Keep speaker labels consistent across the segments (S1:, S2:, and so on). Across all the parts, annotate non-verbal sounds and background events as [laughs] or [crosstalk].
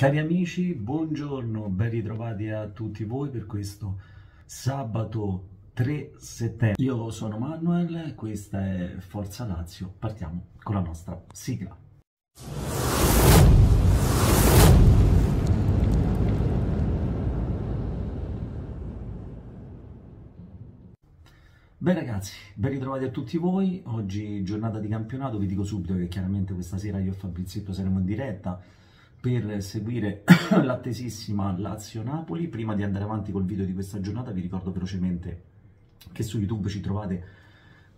S1: Cari amici, buongiorno, ben ritrovati a tutti voi per questo sabato 3 settembre. Io sono Manuel, questa è Forza Lazio, partiamo con la nostra sigla. Beh ragazzi, ben ritrovati a tutti voi, oggi giornata di campionato, vi dico subito che chiaramente questa sera io e Fabrizio saremo in diretta, per seguire [coughs] l'attesissima Lazio-Napoli. Prima di andare avanti col video di questa giornata vi ricordo velocemente che su YouTube ci trovate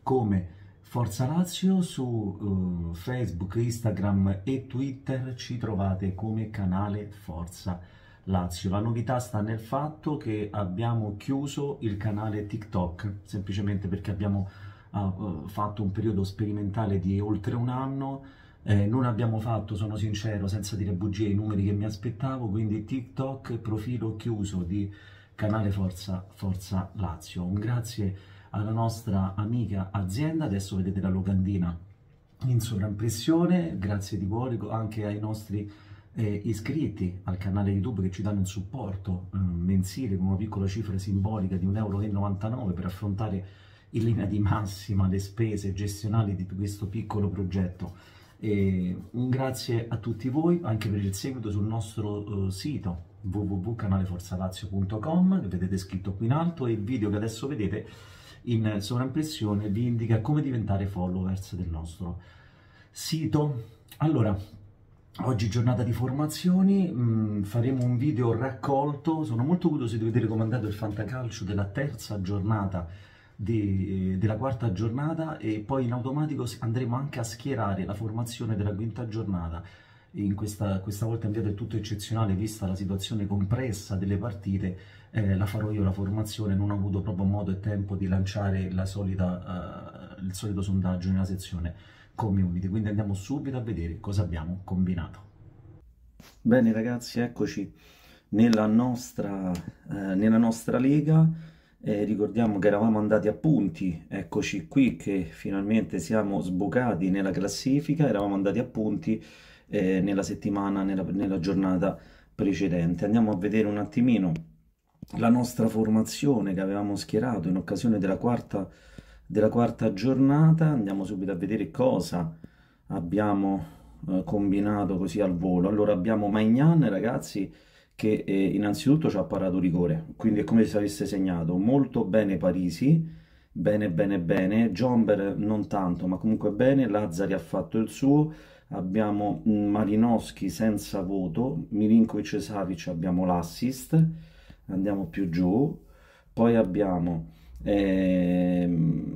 S1: come Forza Lazio, su uh, Facebook, Instagram e Twitter ci trovate come canale Forza Lazio. La novità sta nel fatto che abbiamo chiuso il canale TikTok, semplicemente perché abbiamo uh, fatto un periodo sperimentale di oltre un anno eh, non abbiamo fatto, sono sincero, senza dire bugie, i numeri che mi aspettavo, quindi TikTok, profilo chiuso di canale Forza, Forza Lazio. Un grazie alla nostra amica azienda, adesso vedete la locandina in sovraimpressione, grazie di cuore anche ai nostri eh, iscritti al canale YouTube che ci danno un supporto eh, mensile con una piccola cifra simbolica di 1,99 euro per affrontare in linea di massima le spese gestionali di questo piccolo progetto. E un grazie a tutti voi anche per il seguito sul nostro eh, sito www.canaleforzalazio.com che vedete scritto qui in alto e il video che adesso vedete in sovraimpressione vi indica come diventare followers del nostro sito. Allora, oggi giornata di formazioni, mh, mm, faremo un video raccolto, sono molto curioso di vedere come è andato il fantacalcio della terza giornata di, eh, della quarta giornata e poi in automatico andremo anche a schierare la formazione della quinta giornata in questa, questa, volta in via del tutto eccezionale, vista la situazione compressa delle partite, eh, la farò io la formazione, non ho avuto proprio modo e tempo di lanciare la solita, uh, il solito sondaggio nella sezione community, quindi andiamo subito a vedere cosa abbiamo combinato. Bene ragazzi, eccoci nella nostra, eh, nella nostra lega eh, ricordiamo che eravamo andati a punti, eccoci qui che finalmente siamo sbocati nella classifica, eravamo andati a punti eh, nella settimana, nella, nella, giornata precedente. Andiamo a vedere un attimino la nostra formazione che avevamo schierato in occasione della quarta, della quarta giornata, andiamo subito a vedere cosa abbiamo eh, combinato così al volo. Allora abbiamo Magnan ragazzi, che eh, innanzitutto ci ha parato rigore, quindi è come se avesse segnato molto bene Parisi, bene bene bene, Jomber non tanto, ma comunque bene, Lazzari ha fatto il suo, abbiamo Malinowski senza voto, Milinkovic e Savic abbiamo l'assist, andiamo più giù, poi abbiamo... Eh,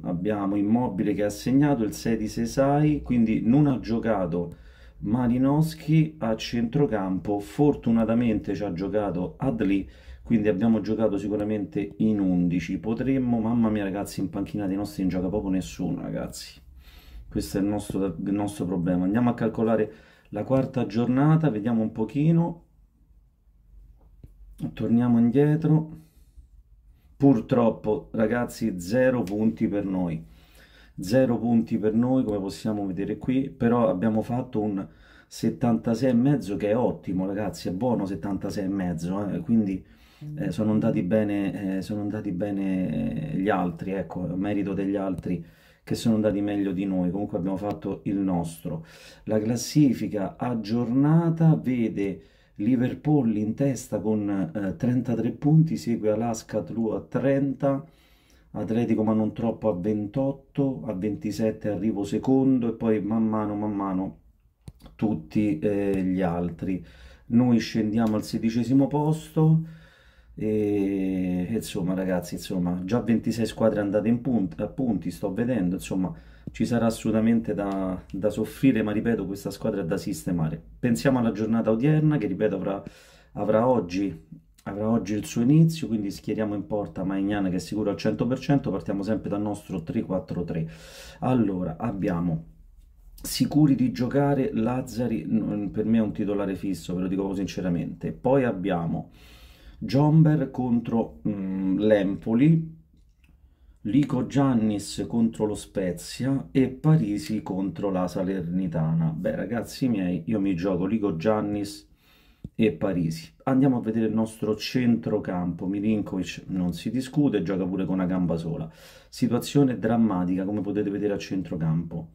S1: abbiamo Immobile che ha segnato il 6 di Sesai, quindi non ha giocato Malinowski a centrocampo, fortunatamente ci ha giocato Adli, quindi abbiamo giocato sicuramente in 11. Potremmo, mamma mia ragazzi, in panchina dei nostri non gioca proprio nessuno ragazzi. Questo è il nostro, il nostro problema. Andiamo a calcolare la quarta giornata, vediamo un pochino. Torniamo indietro. Purtroppo ragazzi, 0 punti per noi Zero punti per noi, come possiamo vedere qui, però abbiamo fatto un 76,5 che è ottimo, ragazzi, è buono 76,5, eh? quindi mm. eh, sono andati bene, eh, sono andati bene eh, gli altri, ecco, merito degli altri che sono andati meglio di noi, comunque abbiamo fatto il nostro. La classifica aggiornata vede Liverpool in testa con eh, 33 punti, segue Alaska True a 30, Atletico ma non troppo a 28, a 27 arrivo secondo e poi man mano man mano tutti eh, gli altri. Noi scendiamo al sedicesimo posto e, insomma ragazzi insomma già 26 squadre andate in punti, a punti sto vedendo insomma ci sarà assolutamente da, da soffrire ma ripeto questa squadra è da sistemare. Pensiamo alla giornata odierna che ripeto avrà, avrà oggi avrà oggi il suo inizio, quindi schieriamo in porta Maignan che è sicuro al 100%, partiamo sempre dal nostro 3-4-3. Allora, abbiamo sicuri di giocare Lazzari, per me è un titolare fisso, ve lo dico sinceramente. Poi abbiamo Jomber contro mh, mm, l'Empoli, Lico Giannis contro lo Spezia e Parisi contro la Salernitana. Beh, ragazzi miei, io mi gioco Lico Giannis e Parisi. Andiamo a vedere il nostro centrocampo. Milinkovic non si discute, gioca pure con una gamba sola. Situazione drammatica, come potete vedere a centrocampo.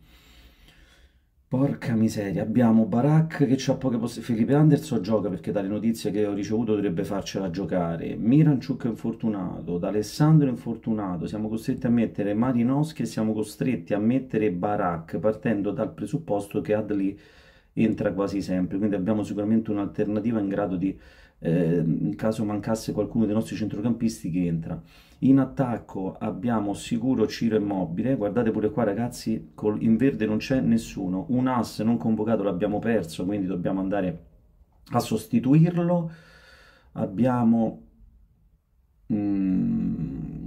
S1: Porca miseria, abbiamo Barak che ha poche possibilità. Felipe Anderson gioca perché dalle notizie che ho ricevuto dovrebbe farcela giocare. Miranciuk è infortunato, D'Alessandro è infortunato. Siamo costretti a mettere Marinoschi e siamo costretti a mettere Barak partendo dal presupposto che Adli entra quasi sempre, quindi abbiamo sicuramente un'alternativa in grado di, eh, in caso mancasse qualcuno dei nostri centrocampisti che entra. In attacco abbiamo sicuro Ciro Immobile, guardate pure qua ragazzi, col, in verde non c'è nessuno, un ass non convocato l'abbiamo perso, quindi dobbiamo andare a sostituirlo, abbiamo mm,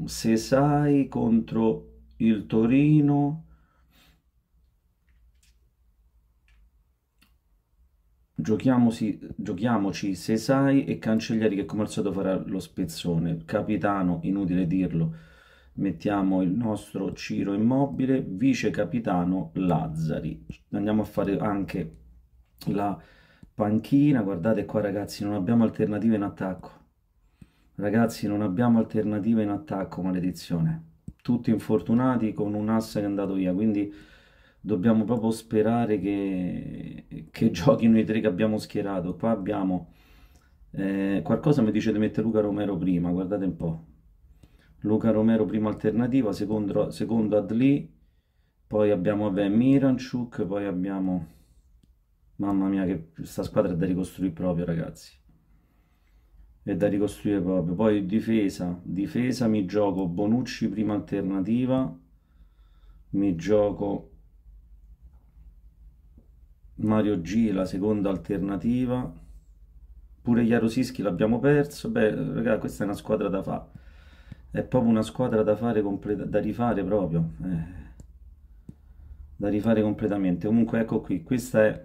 S1: Sesai contro il Torino, giochiamoci se sai e Cancellieri che come al solito farà lo spezzone. Capitano, inutile dirlo, mettiamo il nostro Ciro Immobile, vice capitano Lazzari. Andiamo a fare anche la panchina, guardate qua ragazzi, non abbiamo alternative in attacco. Ragazzi, non abbiamo alternative in attacco, maledizione. Tutti infortunati con un asse che è andato via, quindi dobbiamo proprio sperare che, che [laughs] giochino i tre che abbiamo schierato. Qua abbiamo... Eh, qualcosa mi dice di mettere Luca Romero prima, guardate un po'. Luca Romero prima alternativa, secondo, secondo Adli, poi abbiamo vabbè, Miranchuk, poi abbiamo... Mamma mia, che sta squadra è da ricostruire proprio, ragazzi. È da ricostruire proprio. Poi difesa, difesa mi gioco Bonucci prima alternativa, mi gioco Mario G, la seconda alternativa. Pure Jarosinski l'abbiamo perso. Beh, raga, questa è una squadra da fa È proprio una squadra da fare completa, da rifare proprio. Eh. Da rifare completamente. Comunque ecco qui, questa è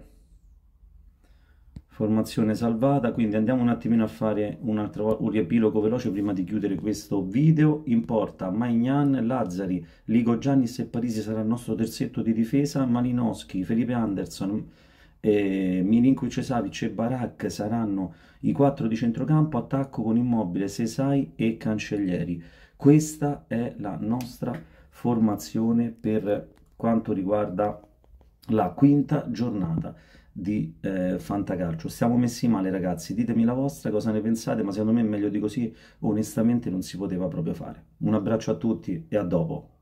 S1: formazione salvata quindi andiamo un attimino a fare un, altro, un riepilogo veloce prima di chiudere questo video in porta Magnan, Lazzari, Ligo Giannis e Parisi sarà il nostro terzetto di difesa Malinowski, Felipe Anderson eh, Milinkovic Savic e Barak saranno i quattro di centrocampo attacco con Immobile, Sesai e Cancellieri questa è la nostra formazione per quanto riguarda la quinta giornata di eh, Fantacalcio. Stiamo messi male, ragazzi. Ditemi la vostra, cosa ne pensate, ma secondo me meglio di così, onestamente, non si poteva proprio fare. Un abbraccio a tutti e a dopo.